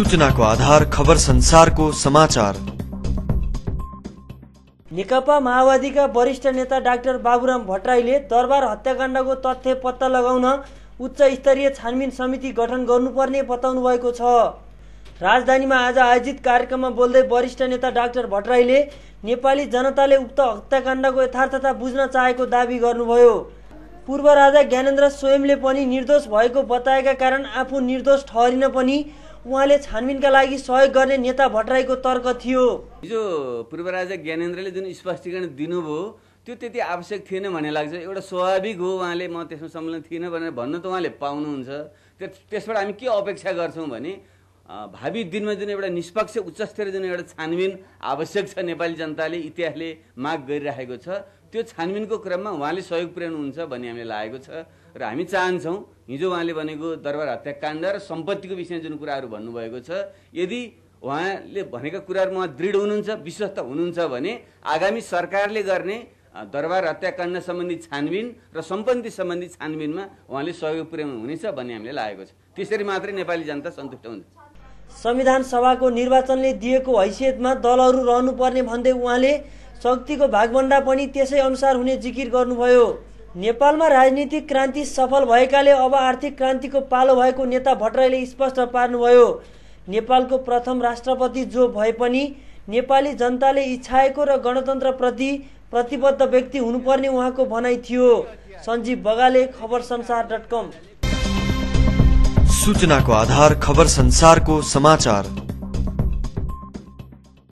सूचनाको आधार खबर संसारको समाचार नेकपा माओवादीका वरिष्ठ नेता डाक्टर बाबुराम भट्टराईले दरबार हत्याकाण्डको तथ्य पत्ता लगाउन उच्च स्तरीय छानबिन समिति गठन गर्नुपर्ने बताउनु भएको छ राजधानीमा आज आयोजित कार्यक्रममा बोल्दै वरिष्ठ नेता डाक्टर भट्टराईले नेपाली जनताले उक्त हत्याकाण्डको यथार्थता बुझ्न चाहेको दावी गर्नुभयो पूर्व राजा ज्ञानेन्द्र स्वयंले पनि निर्दोष भएको बताएका कारण आफू निर्दोष ठहरिन पनि उहाँले छानबिनका लागि सहयोग गर्ने नेता भट्टराईको तर्क थियो हिजो पूर्व राजा ज्ञानेन्द्रले जुन स्पष्टीकरण दिनुभयो त्यो त्यति आवश्यक थिएन भन्ने लाग्छ एउटा स्वाभाविक हो उहाँले म त्यसमा संलग्न थिइनँ भनेर भन्नु त उहाँले पाउनुहुन्छ त्यसबाट हामी के अपेक्षा गर्छौँ भने भावी दिनमा जुन एउटा निष्पक्ष उच्चस्तरीय स्तरीय जुन एउटा छानबिन आवश्यक छ नेपाली जनताले इतिहासले माग गरिराखेको छ त्यो छानबिनको क्रममा उहाँले सहयोग पुर्याउनुहुन्छ भन्ने हामीले लागेको छ र हामी चाहन्छौँ हिजो उहाँले भनेको दरबार हत्याकाण्ड र सम्पत्तिको विषयमा जुन कुराहरू भन्नुभएको छ यदि उहाँले भनेका कुराहरू उहाँ दृढ हुनुहुन्छ विश्वस्त हुनुहुन्छ भने आगामी सरकारले गर्ने दरबार हत्याकाण्ड सम्बन्धी छानबिन र सम्पत्ति सम्बन्धी छानबिनमा उहाँले सहयोग पुर्याउनु हुनेछ भन्ने हामीले लागेको छ त्यसरी मात्रै नेपाली जनता सन्तुष्ट हुन्छ संविधान सभाको निर्वाचनले दिएको हैसियतमा दलहरू रहनुपर्ने भन्दै उहाँले शक्तिको भागभन्डा पनि त्यसै अनुसार हुने जिकिर गर्नुभयो नेपालमा राजनीतिक क्रान्ति सफल भएकाले अब आर्थिक क्रान्तिको पालो भएको नेता भट्टराईले स्पष्ट पार्नुभयो नेपालको प्रथम राष्ट्रपति जो भए पनि नेपाली जनताले इच्छाएको र गणतन्त्रप्रति प्रतिबद्ध व्यक्ति हुनुपर्ने उहाँको भनाइ थियो सञ्जीव बगाले खबर संसार डट कम सूचना को आधार खबर संसार को समाचार